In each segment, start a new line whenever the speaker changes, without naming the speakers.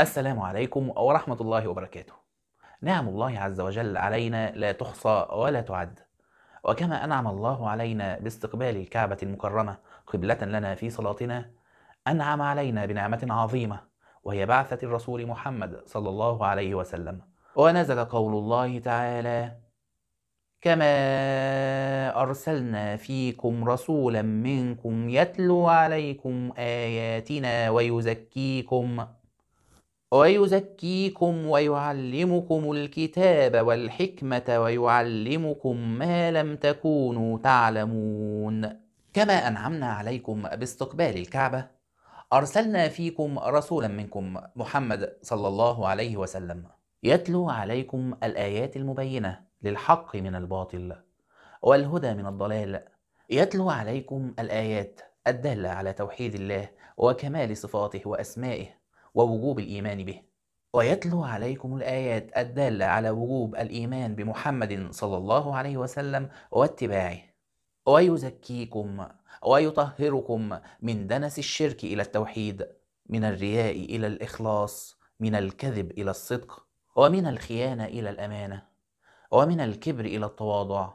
السلام عليكم ورحمة الله وبركاته. نعم الله عز وجل علينا لا تحصى ولا تعد. وكما أنعم الله علينا باستقبال الكعبة المكرمة قبلة لنا في صلاتنا، أنعم علينا بنعمة عظيمة وهي بعثة الرسول محمد صلى الله عليه وسلم. ونزل قول الله تعالى: كما أرسلنا فيكم رسولا منكم يتلو عليكم آياتنا ويزكيكم ويزكيكم ويعلمكم الكتاب والحكمة ويعلمكم ما لم تكونوا تعلمون كما أنعمنا عليكم باستقبال الكعبة أرسلنا فيكم رسولا منكم محمد صلى الله عليه وسلم يتلو عليكم الآيات المبينة للحق من الباطل والهدى من الضلال يتلو عليكم الآيات الدالة على توحيد الله وكمال صفاته وأسمائه ووجوب الإيمان به ويتلو عليكم الآيات الدالة على وجوب الإيمان بمحمد صلى الله عليه وسلم واتباعه ويزكيكم ويطهركم من دنس الشرك إلى التوحيد من الرياء إلى الإخلاص من الكذب إلى الصدق ومن الخيانة إلى الأمانة ومن الكبر إلى التواضع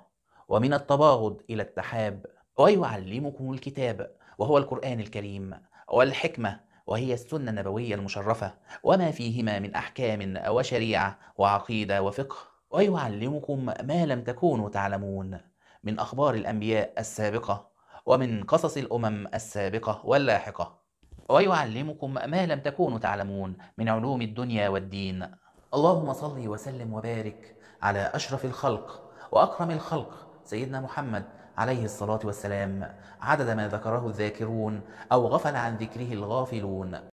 ومن التباغض إلى التحاب ويعلمكم الكتاب وهو القرآن الكريم والحكمة وهي السنة النبوية المشرفة وما فيهما من أحكام وشريعة وعقيدة وفقه ويعلمكم ما لم تكونوا تعلمون من أخبار الأنبياء السابقة ومن قصص الأمم السابقة واللاحقة ويعلمكم ما لم تكونوا تعلمون من علوم الدنيا والدين اللهم صل وسلم وبارك على أشرف الخلق وأكرم الخلق سيدنا محمد عليه الصلاة والسلام عدد ما ذكره الذاكرون أو غفل عن ذكره الغافلون